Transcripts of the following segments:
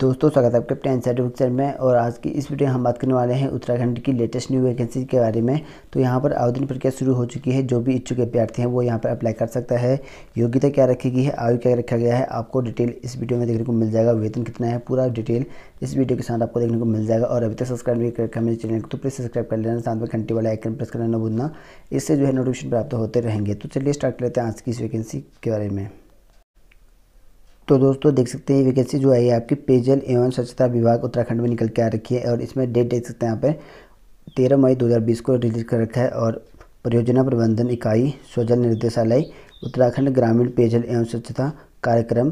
दोस्तों स्वागत है आपके अपने एनसीआरटी पिक्चर में और आज की इस वीडियो में हम बात करने वाले हैं उत्तराखंड की लेटेस्ट न्यू वैकेंसी के बारे में तो यहाँ पर आवेदन प्रक्रिया शुरू हो चुकी है जो भी इच्छुक अभ्यर्थी हैं वो यहाँ पर अप्लाई कर सकता है योग्यता क्या रखी गई है आयु क्या रखा गया है आपको डिटेल इस वीडियो में देखने को मिल जाएगा वेतन कितना है पूरा डिटेल इस वीडियो के साथ आपको देखने को मिल जाएगा और अभी तक सब्सक्राइब नहीं कर रखा मेरे चैनल को तो प्लीज़ सब्सक्राइब कर लेना साथ में घंटे वाला आइकन प्रेस करना ना भूलना इससे जो है नोटिफिकेशन प्राप्त होते रहेंगे तो चलिए स्टार्ट लेते हैं आज की इस वैकेंसी के बारे में तो दोस्तों देख सकते हैं ये वैकेंसी जो है आपकी पेयजल एवं स्वच्छता विभाग उत्तराखंड में निकल के आ रखी है और इसमें डेट देख सकते हैं यहाँ पे तेरह मई 2020 को रिलीज कर रखा है और परियोजना प्रबंधन इकाई स्वजल निर्देशालय उत्तराखंड ग्रामीण पेयजल एवं स्वच्छता कार्यक्रम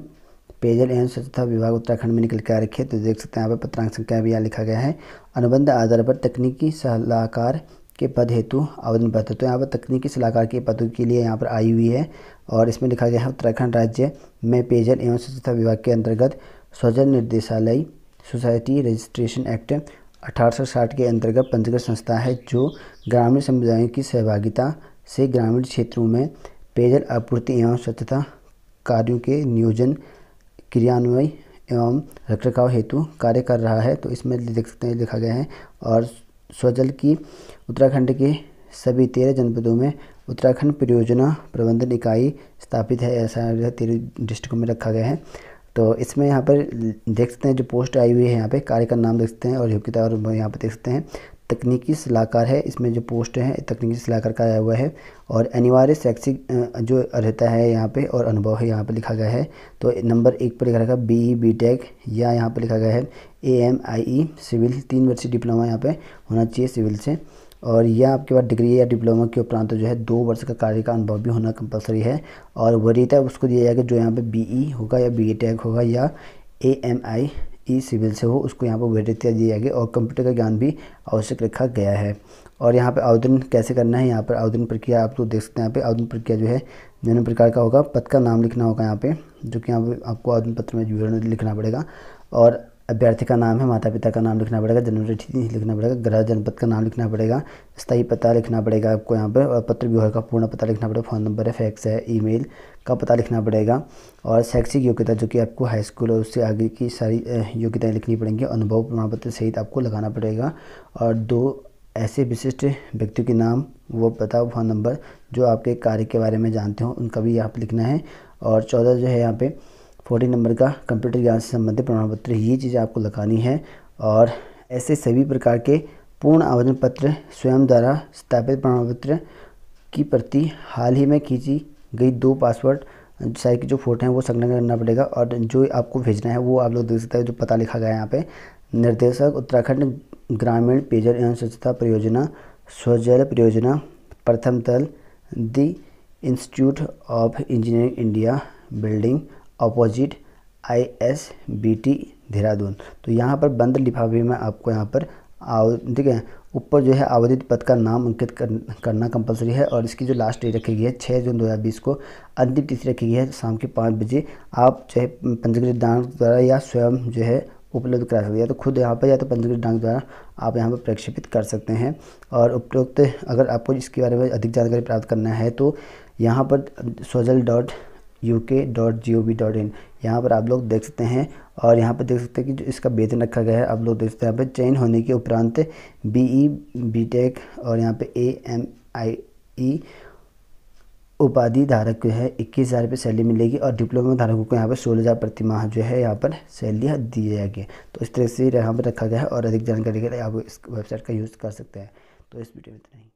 पेयजल एवं स्वच्छता विभाग उत्तराखंड में निकल के आ रखे तो देख सकते हैं यहाँ पर पत्रांक संख्या भी यहाँ लिखा गया है अनुबंध आधार पर तकनीकी सलाहकार के पद हेतु आवेदन पत्र तो यहाँ पर तकनीकी सलाहकार के पदों के लिए यहाँ पर आई हुई है और इसमें लिखा गया है उत्तराखंड राज्य में पेयजल एवं स्वच्छता विभाग के अंतर्गत स्वजल निर्देशालय सोसाइटी रजिस्ट्रेशन एक्ट अठारह के अंतर्गत पंजीकृत संस्था है जो ग्रामीण समुदायों की सहभागिता से ग्रामीण क्षेत्रों में पेयजल आपूर्ति एवं स्वच्छता कार्यों के नियोजन क्रियान्वयन एवं रखरखाव हेतु कार्य कर रहा है तो इसमें देख सकते हैं लिखा गया है और स्वजल की उत्तराखंड के सभी तेरह जनपदों में उत्तराखंड परियोजना प्रबंधन इकाई स्थापित है ऐसा तेरह डिस्ट्रिक्ट में रखा गया है तो इसमें यहाँ पर देख सकते हैं जो पोस्ट आई हुई है यहाँ पे कार्य का नाम देख सकते हैं और योग्यता और यहाँ पर देख सकते हैं तकनीकी सलाहकार है इसमें जो पोस्ट है तकनीकी सलाहकार का आया हुआ है और अनिवार्य शैक्षिक जो रहता है यहाँ पे और अनुभव है यहाँ पे लिखा गया है तो नंबर एक पर लिखा गया बी ई बी टेक या यहाँ पे लिखा गया है A M I E civil तीन वर्षीय डिप्लोमा यहाँ पे होना चाहिए सिविल से और यह आपके पास डिग्री या डिप्लोमा के उपरांत तो जो है दो वर्ष का कार्य का अनुभव भी होना कंपलसरी है और वरीयता उसको दिया जाएगा जो यहाँ पर बी e होगा या बी e होगा या A M I E civil से हो उसको यहाँ पर वैधता दी जाएगी और कंप्यूटर का ज्ञान भी आवश्यक रखा गया है और यहाँ पर आवेदन कैसे करना है यहाँ पर आवेदन प्रक्रिया आप लोग देख सकते हैं यहाँ पे आवेदन प्रक्रिया जो है विभिन्न प्रकार का होगा पद का नाम लिखना होगा यहाँ पे जो कि यहाँ पर आपको आवेदन पत्र में विवरण लिखना पड़ेगा और अभ्यर्थी का नाम है माता पिता का नाम लिखना पड़ेगा जन्म तिथि लिखना पड़ेगा गृह जनपद का नाम लिखना पड़ेगा स्थायी पता लिखना पड़ेगा आपको यहाँ पर और पत्र व्यवहार का पूर्ण पता लिखना पड़ेगा फ़ोन नंबर है फैक्स है ईमेल का पता लिखना पड़ेगा और शैक्षिक योग्यता जो कि आपको हाई स्कूल और उससे आगे की सारी योग्यताएँ लिखनी पड़ेंगी अनुभव प्रमाण पत्र सहित आपको लगाना पड़ेगा और दो ऐसे विशिष्ट व्यक्तियों के नाम वो पता फ़ोन नंबर जो आपके कार्य के बारे में जानते हो उनका भी यहाँ पर लिखना है और चौदह जो है यहाँ पर फोर्टीन नंबर का कंप्यूटर ज्ञान से संबंधित प्रमाण पत्र ये चीज़ें आपको लगानी है और ऐसे सभी प्रकार के पूर्ण आवेदन पत्र स्वयं द्वारा स्थापित प्रमाण पत्र की प्रति हाल ही में खींची गई दो पासवर्ड साइट की जो फोटो हैं वो संलग्न करना पड़ेगा और जो आपको भेजना है वो आप लोग देख सकते हैं जो पता लिखा गया है यहाँ पे निर्देशक उत्तराखंड ग्रामीण पेयजल एवं स्वच्छता परियोजना स्वजल परियोजना प्रथम तल the institute of engineering India building opposite I S B T Dehradun तो यहाँ पर बंद लिफाफे में आपको यहाँ पर ठीक है ऊपर जो है आवेदित पद का नाम अंकित कर, करना कंपलसरी है और इसकी जो लास्ट डेट रखी गई है छः जून 2020 को अंतिम तिथि रखी गई है शाम के पाँच बजे आप चाहे पंजीकृत दान द्वारा या स्वयं जो है उपलब्ध करा सकते हैं तो खुद यहाँ पर या तो पंजीकृत डाक द्वारा आप यहाँ पर प्रक्षेपित कर सकते हैं और उपरोक्त अगर आपको इसके बारे में अधिक जानकारी प्राप्त करना है तो यहाँ पर Swajal dot U K dot G O V dot in यहाँ पर आप लोग देख सकते हैं और यहाँ पर देख सकते हैं कि जो इसका वेतन रखा गया है आप लोग देख सकते हैं यहाँ पर चयन होने के उपरांत बी ई बी टेक और यहाँ पर A M I E e उपाधि धारक जो है इक्कीस हज़ार रुपये सैलरी मिलेगी और डिप्लोमा धारकों को यहाँ पर सोलह हज़ार प्रति माह जो है यहाँ पर सैलरी दी जाएगी तो इस तरह से यहाँ पर रखा गया है और अधिक जानकारी के लिए आप इस वेबसाइट का यूज़ कर सकते हैं तो इस वीडियो में इतना ही